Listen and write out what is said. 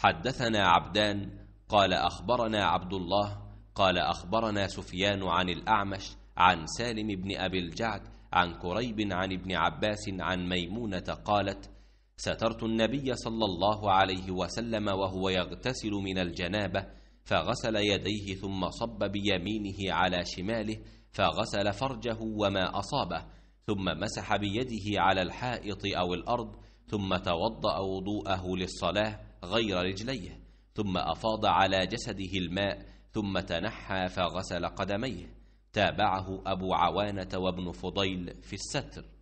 حدثنا عبدان قال أخبرنا عبد الله قال أخبرنا سفيان عن الأعمش عن سالم بن أبي الجعد عن كريب عن ابن عباس عن ميمونة قالت سترت النبي صلى الله عليه وسلم وهو يغتسل من الجنابة فغسل يديه ثم صب بيمينه على شماله فغسل فرجه وما أصابه ثم مسح بيده على الحائط أو الأرض ثم توضأ وضوءه للصلاة غير رجليه ثم أفاض على جسده الماء ثم تنحى فغسل قدميه تابعه أبو عوانة وابن فضيل في الستر